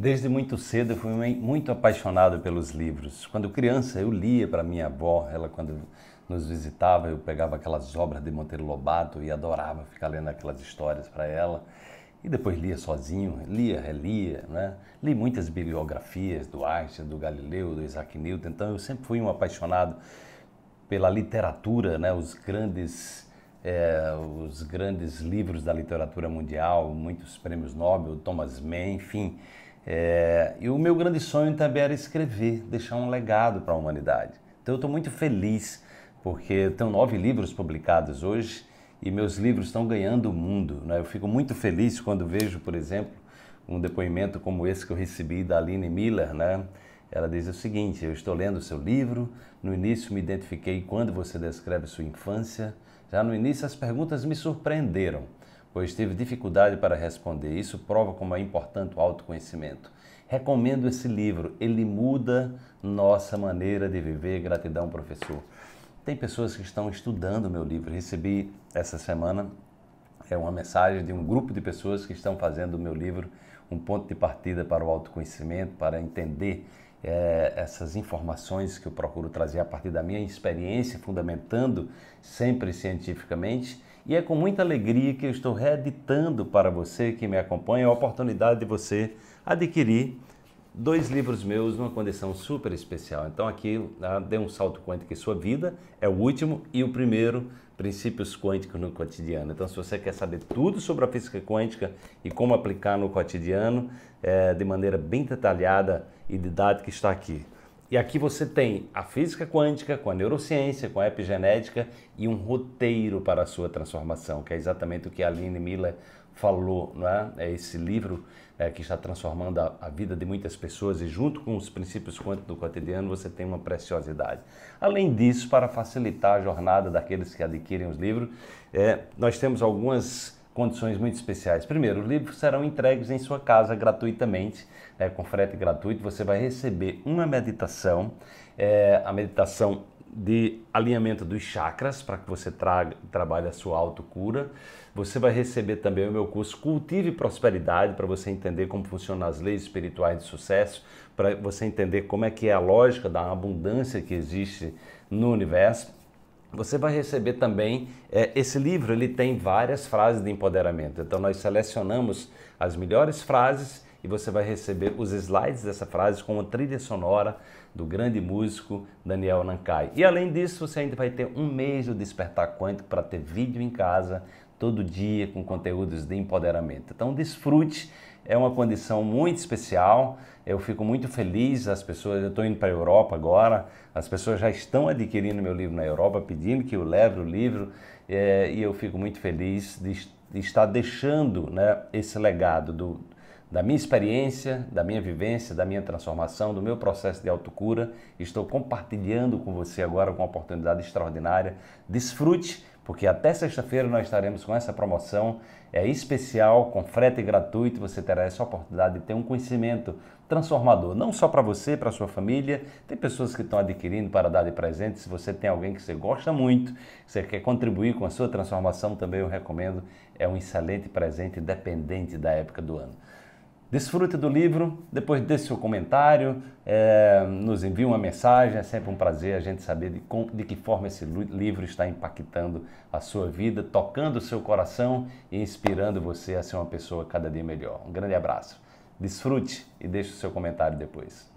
Desde muito cedo eu fui muito apaixonado pelos livros. Quando criança eu lia para minha avó, ela quando nos visitava eu pegava aquelas obras de Monteiro Lobato e adorava ficar lendo aquelas histórias para ela. E depois lia sozinho, lia, relia, né? Li muitas bibliografias do Einstein, do Galileu, do Isaac Newton. Então eu sempre fui um apaixonado pela literatura, né? Os grandes é, os grandes livros da literatura mundial, muitos prêmios Nobel, Thomas Mann, enfim. É, e o meu grande sonho também era escrever, deixar um legado para a humanidade. Então eu estou muito feliz porque tem nove livros publicados hoje e meus livros estão ganhando o mundo. Né? Eu fico muito feliz quando vejo, por exemplo, um depoimento como esse que eu recebi da Aline Miller. Né? Ela diz o seguinte: Eu estou lendo o seu livro, no início me identifiquei quando você descreve sua infância. Já no início as perguntas me surpreenderam pois tive dificuldade para responder. Isso prova como é importante o autoconhecimento. Recomendo esse livro, ele muda nossa maneira de viver. Gratidão, professor. Tem pessoas que estão estudando meu livro. Recebi essa semana é uma mensagem de um grupo de pessoas que estão fazendo o meu livro um ponto de partida para o autoconhecimento, para entender é, essas informações que eu procuro trazer a partir da minha experiência, fundamentando sempre cientificamente e é com muita alegria que eu estou reeditando para você que me acompanha a oportunidade de você adquirir dois livros meus numa condição super especial. Então aqui ah, dê um salto quântico em sua vida, é o último e o primeiro, princípios quânticos no cotidiano. Então se você quer saber tudo sobre a física quântica e como aplicar no cotidiano é, de maneira bem detalhada e didática está aqui. E aqui você tem a física quântica, com a neurociência, com a epigenética e um roteiro para a sua transformação, que é exatamente o que a Aline Miller falou, não é? É esse livro é, que está transformando a, a, vida de muitas pessoas e junto com os princípios quânticos do cotidiano você tem uma preciosidade. Além disso, para facilitar a jornada daqueles que adquirem os livros, é, nós temos algumas condições muito especiais. Primeiro, os livros serão entregues em sua casa gratuitamente, né, com frete gratuito. Você vai receber uma meditação, é, a meditação de alinhamento dos chakras para que você traga, trabalhe a sua autocura. Você vai receber também o meu curso Cultive Prosperidade para você entender como funcionam as leis espirituais de sucesso, para você entender como é que é a lógica da abundância que existe no universo. Você vai receber também é, esse livro. Ele tem várias frases de empoderamento. Então nós selecionamos as melhores frases e você vai receber os slides dessa frase com a trilha sonora do grande músico Daniel Nankai. E além disso, você ainda vai ter um mês do Despertar Quântico para ter vídeo em casa todo dia com conteúdos de empoderamento. Então, desfrute, é uma condição muito especial. Eu fico muito feliz. As pessoas, eu estou indo para a Europa agora, as pessoas já estão adquirindo meu livro na Europa, pedindo que eu leve o livro, é, e eu fico muito feliz de, de estar deixando né, esse legado do, da minha experiência, da minha vivência, da minha transformação, do meu processo de autocura. Estou compartilhando com você agora com uma oportunidade extraordinária. Desfrute porque até sexta-feira nós estaremos com essa promoção é especial, com frete gratuito, você terá essa oportunidade de ter um conhecimento transformador, não só para você, para sua família, tem pessoas que estão adquirindo para dar de presente, se você tem alguém que você gosta muito, você quer contribuir com a sua transformação, também eu recomendo, é um excelente presente, dependente da época do ano. Desfrute do livro, depois deixe seu comentário, é, nos envie uma mensagem. É sempre um prazer a gente saber de, de que forma esse livro está impactando a sua vida, tocando o seu coração e inspirando você a ser uma pessoa cada dia melhor. Um grande abraço. Desfrute e deixe o seu comentário depois.